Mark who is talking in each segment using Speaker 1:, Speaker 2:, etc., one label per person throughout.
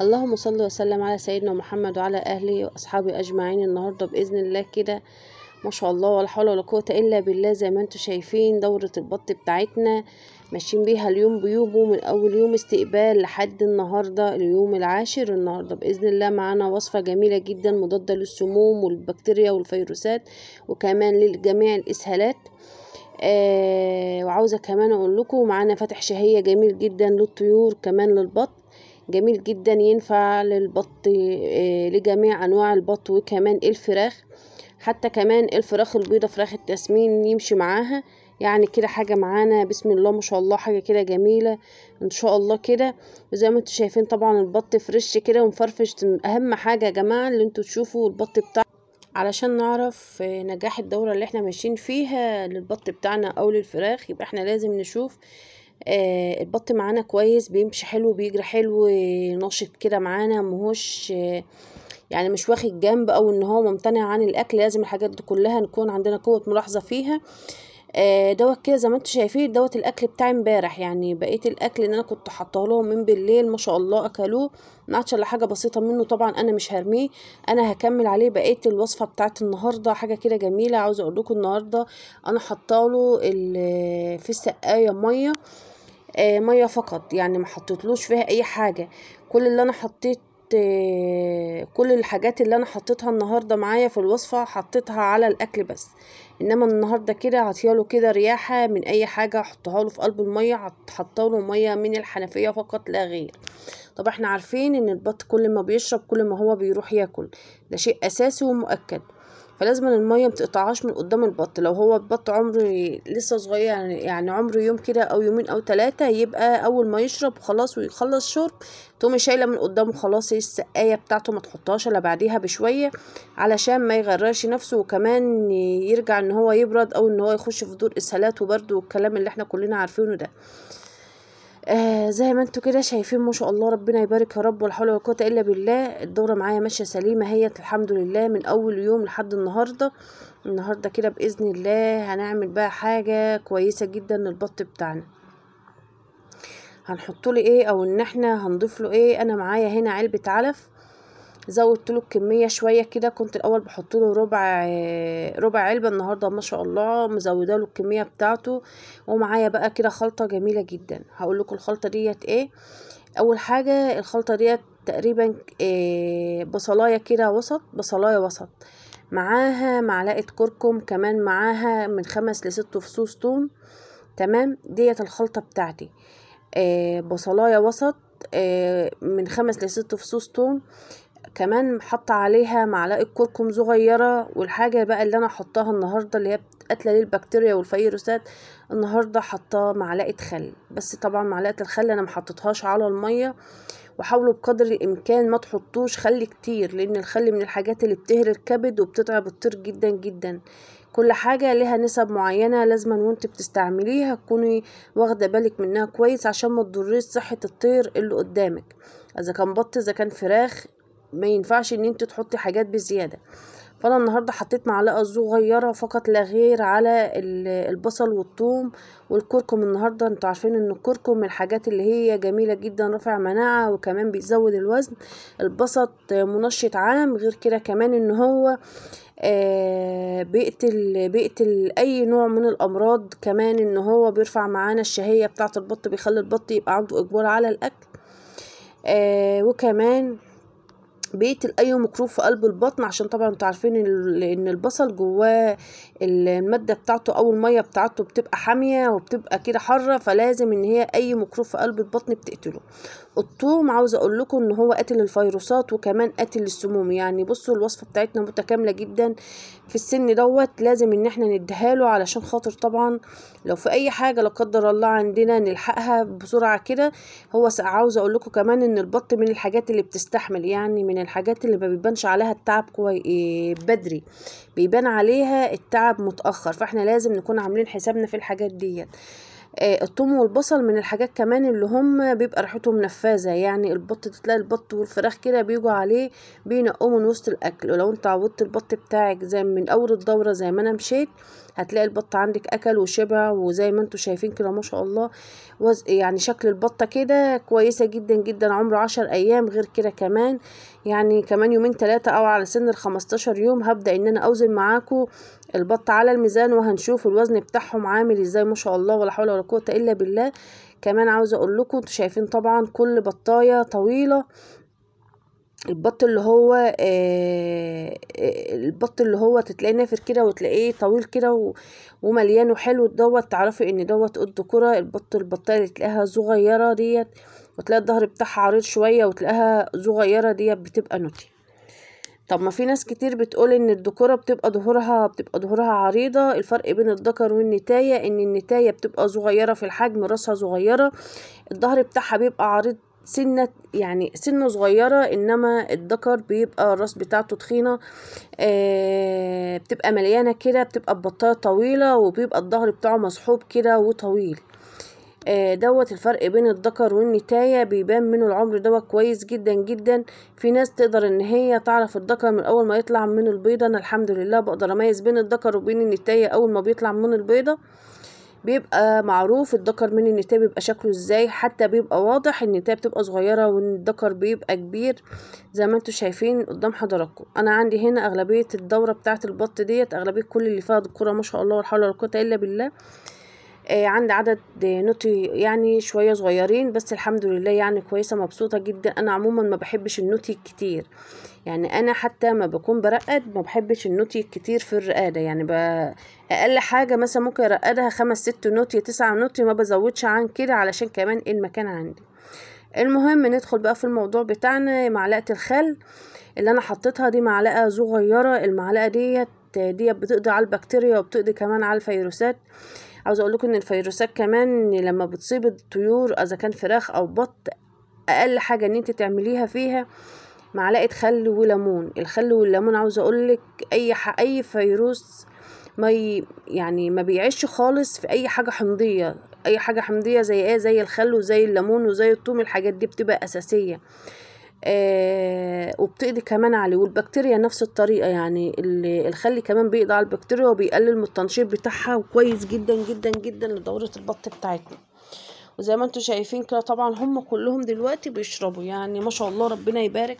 Speaker 1: اللهم صل وسلم على سيدنا محمد وعلى اهله واصحابه اجمعين النهارده باذن الله كده ما شاء الله ولا حول ولا قوه الا بالله زي ما انتم شايفين دوره البط بتاعتنا ماشيين بيها اليوم بيومه من اول يوم استقبال لحد النهارده اليوم العاشر النهارده باذن الله معانا وصفه جميله جدا مضاده للسموم والبكتيريا والفيروسات وكمان لجميع الاسهالات آه وعاوزه كمان اقول لكم معانا فاتح شهيه جميل جدا للطيور كمان للبط جميل جدا ينفع للبط آه، لجميع انواع البط وكمان الفراخ حتى كمان الفراخ البيضة فراخ التسمين يمشي معاها يعني كده حاجة معانا بسم الله ما شاء الله حاجة كده جميلة ان شاء الله كده وزي ما انتوا شايفين طبعا البط فريش كده ومفرفش اهم حاجة يا جماعة اللي انتوا تشوفوا البط بتاع علشان نعرف آه، نجاح الدورة اللي احنا ماشيين فيها للبط بتاعنا او للفراخ يبقى احنا لازم نشوف آه، البط معانا كويس بيمشي حلو بيجري حلو ناشط كده معانا مهوش يعني مش واخد جنب او ان هو ممتنع عن الاكل لازم الحاجات دي كلها نكون عندنا قوه ملاحظه فيها آه، دوت كده زي ما انتم شايفين دوت الاكل بتاعي امبارح يعني بقيه الاكل اللي انا كنت حاطاه لهم من بالليل ما شاء الله اكلوه ما عادش الا حاجه بسيطه منه طبعا انا مش هرميه انا هكمل عليه بقيه الوصفه بتاعت النهارده حاجه كده جميله عاوزه اقول لكم النهارده انا حاطه له في السقايه ميه آه، ميه فقط يعني ما حطيتلوش فيها اي حاجه كل اللي انا حطيت كل الحاجات اللي انا حطيتها النهاردة معايا في الوصفة حطيتها على الاكل بس انما النهاردة كده هتياله كده رياحة من اي حاجة حطها له في قلب المية هحطها له مية من الحنفية فقط لا غير طب احنا عارفين ان البط كل ما بيشرب كل ما هو بيروح ياكل ده شيء اساسي ومؤكد فلازم المية متقطعهاش من قدام البط لو هو البط عمره لسه صغير يعني،, يعني عمره يوم كده او يومين او تلاتة يبقى اول ما يشرب خلاص ويخلص شرب تقومي شايله من قدامه خلاص السقايه بتاعته ما تحطهاش الا بعديها بشويه علشان ما يغرقش نفسه وكمان يرجع ان هو يبرد او ان هو يخش في دور اسهالات وبرد والكلام اللي احنا كلنا عارفينه ده آه زي ما انتوا كده شايفين ما شاء الله ربنا يبارك يا رب ولا حول ولا قوه الا بالله الدوره معايا ماشيه سليمه اهيت الحمد لله من اول يوم لحد النهارده النهارده كده باذن الله هنعمل بقى حاجه كويسه جدا للبط بتاعنا هنحط له ايه او ان احنا هنضيف له ايه انا معايا هنا علبه علف زودت له الكميه شويه كده كنت الاول بحط له ربع ربع علبه النهارده ما شاء الله مزوده له الكميه بتاعته ومعايا بقى كده خلطه جميله جدا هقول لكم الخلطه ديت ايه اول حاجه الخلطه ديت تقريبا آه، بصلايه كده وسط بصلايه وسط معاها معلقه كركم كمان معاها من خمس لست فصوص توم تمام ديت الخلطه بتاعتي آه، بصلايه وسط آه، من خمس لست فصوص توم كمان حط عليها معلقه كركم صغيره والحاجه بقى اللي انا حطها النهارده اللي هي قاتله للبكتيريا والفيروسات النهارده حاطه معلقه خل بس طبعا معلقه الخل انا محطتهاش على الميه وحاولوا بقدر الامكان ما تحطوش خل كتير لان الخل من الحاجات اللي بتهري الكبد وبتتعب الطير جدا جدا كل حاجة لها نسب معينة لازما وانت بتستعمليها تكوني واخدة بالك منها كويس عشان ما تضريش صحة الطير اللي قدامك اذا كان بط اذا كان فراخ ما ينفعش ان انت تحطي حاجات بزياده فانا النهارده حطيت معلقه صغيره فقط لا غير على البصل والثوم والكركم النهارده انتوا عارفين ان الكركم من الحاجات اللي هي جميله جدا رافع مناعه وكمان بيزود الوزن البسط منشط عام غير كده كمان ان هو آه، بيقتل بيقتل اي نوع من الامراض كمان ان هو بيرفع معانا الشهيه بتاعه البط بيخلي البط يبقى عنده اجبار على الاكل آه وكمان بيقتل اي مكروب في قلب البطن عشان طبعا انتوا عارفين ان البصل جواه الماده بتاعته او الميه بتاعته بتبقى حاميه وبتبقى كده حاره فلازم ان هي اي مكروب في قلب البطن بتقتله الطوم عاوزه اقول لكم ان هو قاتل الفيروسات وكمان قاتل السموم يعني بصوا الوصفه بتاعتنا متكامله جدا في السن دوت لازم ان احنا نديها له علشان خاطر طبعا لو في اي حاجه لا قدر الله عندنا نلحقها بسرعه كده هو عاوزه اقول لكم كمان ان البط من الحاجات اللي بتستحمل يعني من الحاجات اللي ما بيبانش عليها التعب كوي آه، بدري بيبان عليها التعب متاخر فاحنا لازم نكون عاملين حسابنا في الحاجات ديت آه، الثوم والبصل من الحاجات كمان اللي هم بيبقى ريحتهم نفاذه يعني البط تلاقي البط والفراخ كده بيجوا عليه بينقوه من وسط الاكل ولو انت عودت البط بتاعك زي من اول الدوره زي ما انا مشيت هتلاقي البط عندك اكل وشبع وزي ما انتم شايفين كده ما شاء الله وز يعني شكل البطه كده كويسه جدا جدا عمره عشر ايام غير كده كمان يعني كمان يومين ثلاثه او على سن ال 15 يوم هبدا ان انا اوزن معاكم البط على الميزان وهنشوف الوزن بتاعهم عامل ازاي ما شاء الله ولا حول ولا قوه الا بالله كمان عاوزه اقول لكم انتوا شايفين طبعا كل بطايه طويله البط اللي هو آه, آه، البط اللي هو تتلاقي نافر كده وتلاقيه طويل كده ومليان وحلو دوت تعرفي ان دوت قد كره البط البطايه اللي تلاقيها صغيره ديت وتلاقي الظهر بتاعها عريض شويه وتلاقيها صغيره ديت بتبقى نوتي طب ما في ناس كتير بتقول ان الذكورة بتبقى ظهورها بتبقى ظهورها عريضة الفرق بين الذكر والنتاية ان النتاية بتبقى صغيرة في الحجم راسها صغيرة الظهر بتاعها بيبقى عريض سنة يعني سنة صغيرة انما الذكر بيبقى الراس بتاعته تخينة آه، بتبقى مليانة كده بتبقى ببطاية طويلة وبيبقى الظهر بتاعه مصحوب كده وطويل آه، دوت الفرق بين الذكر والنتاية بيبان منه العمر دوت كويس جدا جدا في ناس تقدر ان هي تعرف الذكر من اول ما يطلع من البيضة انا الحمد لله بقدر اميز بين الذكر وبين النتاية اول ما بيطلع من البيضة بيبقى معروف الذكر من النتاية بيبقى شكله ازاي حتى بيبقى واضح النتاية بتبقى صغيرة والذكر بيبقى كبير زي ما انتوا شايفين قدام حضراتكم انا عندي هنا اغلبية الدورة بتاعت البط ديت اغلبية كل اللي فيها دكورة ما شاء الله والحول حول ولا قوة الا بالله آه، عندي عدد نوتي يعني شوية صغيرين بس الحمد لله يعني كويسة مبسوطة جدا أنا عموما ما بحبش النوتي كتير يعني أنا حتى ما بكون برقد ما بحبش النوتي كتير في الرقادة يعني أقل حاجة مثلا ممكن أرقدها خمس ست نوتي تسعة نوتي ما بزودش عن كده علشان كمان المكان عندي المهم ندخل بقى في الموضوع بتاعنا معلقة الخل اللي أنا حطيتها دي معلقة صغيرة المعلقة ديت ديت بتقضي على البكتيريا وبتقضي كمان على الفيروسات عاوز اقول لكم ان الفيروسات كمان لما بتصيب الطيور اذا كان فراخ او بط اقل حاجه ان انت تعمليها فيها معلقه خل وليمون الخل والليمون عاوز اقول لك اي اي فيروس ما ي... يعني ما بيعيش خالص في اي حاجه حمضيه اي حاجه حمضيه زي ايه زي الخل وزي الليمون وزي الثوم الحاجات دي بتبقى اساسيه آه وبتقضي كمان عليه والبكتيريا نفس الطريقة يعني الخلي كمان بيقضي على البكتيريا وبيقلل من التنشيط بتاعها وكويس جدا جدا جدا لدورة البط بتاعتنا وزي ما انتم شايفين كده طبعا هم كلهم دلوقتي بيشربوا يعني ما شاء الله ربنا يبارك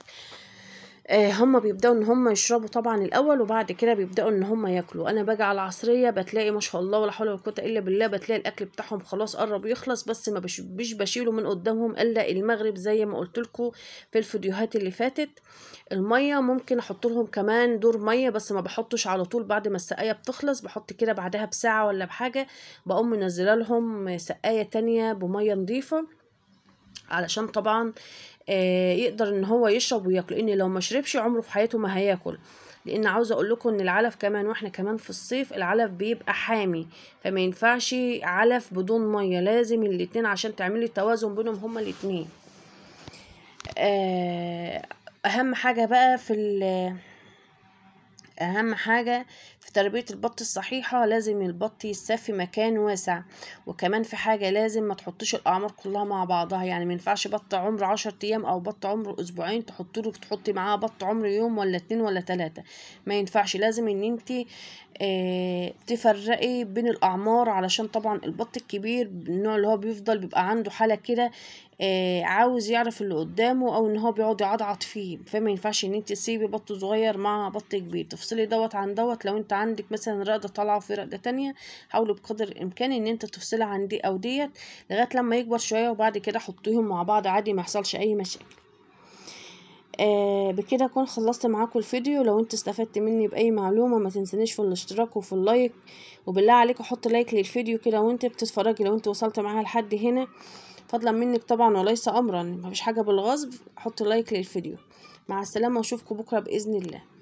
Speaker 1: آه، هم بيبداوا ان هم يشربوا طبعا الاول وبعد كده بيبداوا ان هم ياكلوا انا باجي على العصريه بتلاقي ما شاء الله ولا حول ولا قوه الا بالله بتلاقي الاكل بتاعهم خلاص قرب يخلص بس ما مش بشيله من قدامهم الا المغرب زي ما قلت في الفيديوهات اللي فاتت الميه ممكن احط لهم كمان دور ميه بس ما بحطش على طول بعد ما السقايه بتخلص بحط كده بعدها بساعه ولا بحاجه بقوم منزله لهم سقايه تانية بميه نظيفه علشان طبعا آه، يقدر ان هو يشرب وياكل ان لو ما شربش عمره في حياته ما هياكل لان عاوزه اقول لكم ان العلف كمان واحنا كمان في الصيف العلف بيبقى حامي فما ينفعش علف بدون ميه لازم الاثنين عشان تعملي التوازن بينهم هما الاثنين آه، اهم حاجه بقى في أهم حاجة في تربية البط الصحيحة لازم البط يستفي مكان واسع وكمان في حاجة لازم ما تحطش الأعمار كلها مع بعضها يعني مينفعش بط عمر عشر أيام أو بط عمر أسبوعين تحطله تحطي معاه بط عمر يوم ولا اتنين ولا تلاتة ما ينفعش لازم إن أنت آه، تفرقي بين الأعمار علشان طبعا البط الكبير النوع اللي هو بيفضل بيبقى عنده حالة كده آه، عاوز يعرف اللي قدامه او ان هو بيقعد يعضعض فيه فما ينفعش ان انت تسيبي بط صغير مع بط كبير تفصلي دوت عن دوت لو انت عندك مثلا رقده طالعه وفي رقده تانية حاولي بقدر الامكان ان انت تفصلي عن دي او ديت لغايه لما يكبر شويه وبعد كده حطيهم مع بعض عادي ما يحصلش اي مشاكل آه بكده اكون خلصت معاكم الفيديو لو انت استفدت مني باي معلومه ما تنسنيش في الاشتراك وفي اللايك وبالله عليك حط لايك للفيديو كده وانت بتتفرجي لو انت وصلت معايا لحد هنا فضلا منك طبعا وليس امرا مفيش حاجه بالغصب حط لايك للفيديو مع السلامه واشوفكم بكره باذن الله